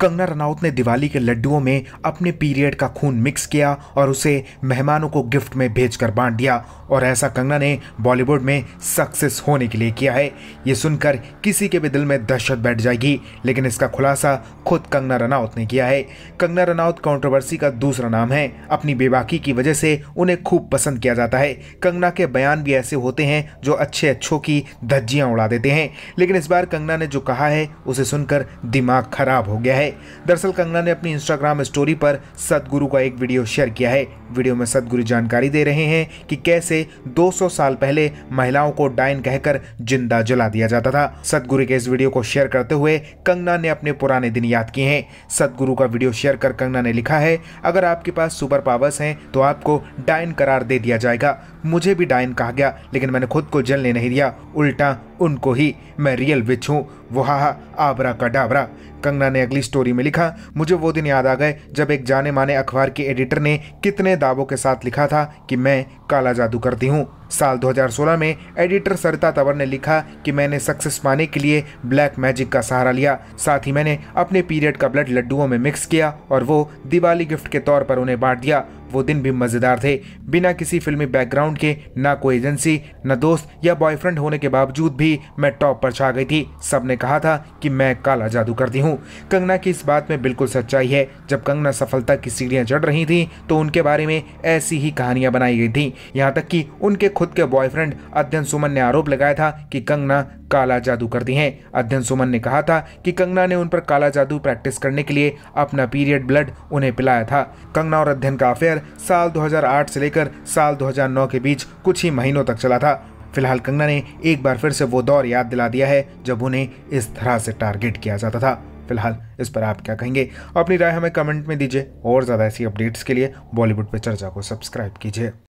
कंगना रनौत ने दिवाली के लड्डुओं में अपने पीरियड का खून मिक्स किया और उसे मेहमानों को गिफ्ट में कर बांट दिया और ऐसा कंगना ने बॉलीवुड में सक्सेस होने के लिए किया है ये सुनकर किसी के भी दिल में दहशत बैठ जाएगी लेकिन इसका खुलासा खुद कंगना रनौत ने किया है कंगना रनौत कॉन्ट्रोवर्सी का दूसरा नाम है अपनी बेबाकी की वजह से उन्हें खूब पसंद किया जाता है कंगना के बयान भी ऐसे होते हैं जो अच्छे अच्छों की धज्जियाँ उड़ा देते हैं लेकिन इस बार कंगना ने जो कहा है उसे सुनकर दिमाग खराब हो गया है है दरअसल कंगना ने अपनी इंस्टाग्राम स्टोरी पर सदगुरु का एक वीडियो शेयर किया है वीडियो में सदगुरु जानकारी दे रहे हैं कि कैसे 200 साल पहले महिलाओं को डाइन कहकर जिंदा जला दिया जाता था सदगुरु के इस वीडियो को शेयर करते हुए कंगना ने अपने पुराने दिन याद किए हैं सदगुरु का वीडियो शेयर कर कंगना ने लिखा है अगर आपके पास सुपर पावर्स हैं तो आपको डाइन करार दे दिया जाएगा मुझे भी डाइन कहा गया लेकिन मैंने खुद को जलने नहीं दिया उल्टा उनको ही मैं रियल विच हूँ वहा आबरा का डाबरा कंगना ने अगली स्टोरी में लिखा मुझे वो दिन याद आ गए जब एक जाने माने अखबार के एडिटर ने कितने दावों के साथ लिखा था कि मैं काला जादू करती हूँ साल 2016 में एडिटर सरिता तंवर ने लिखा कि मैंने सक्सेस पाने के लिए ब्लैक मैजिक का सहारा लिया साथ ही मैंने अपने पीरियड का ब्लड लड्डुओं में मिक्स किया और वो दिवाली गिफ्ट के तौर पर उन्हें बांट दिया वो दिन भी मज़ेदार थे बिना किसी फिल्मी बैकग्राउंड के ना कोई एजेंसी ना दोस्त या बॉयफ्रेंड होने के बावजूद भी मैं टॉप पर छा गई थी सब ने कहा था कि मैं काला जादू करती हूँ कंगना की इस बात में बिल्कुल सच्चाई है जब कंगना सफलता की सीढ़ियाँ चढ़ रही थी तो उनके बारे में ऐसी ही कहानियाँ बनाई गई थी यहाँ तक कि उनके खुद के बॉयफ्रेंड अध्ययन सुमन ने आरोप लगाया था कि कंगना काला जादू कर दी हैं अध्ययन सुमन ने कहा था कि कंगना ने उन पर काला जादू प्रैक्टिस करने के लिए अपना पीरियड ब्लड उन्हें पिलाया था कंगना और अध्ययन का अफेयर साल 2008 से लेकर साल 2009 के बीच कुछ ही महीनों तक चला था फिलहाल कंगना ने एक बार फिर से वो दौर याद दिला दिया है जब उन्हें इस तरह से टारगेट किया जाता था फिलहाल इस पर आप क्या कहेंगे अपनी राय हमें कमेंट में दीजिए और ज़्यादा ऐसी अपडेट्स के लिए बॉलीवुड पर चर्चा को सब्सक्राइब कीजिए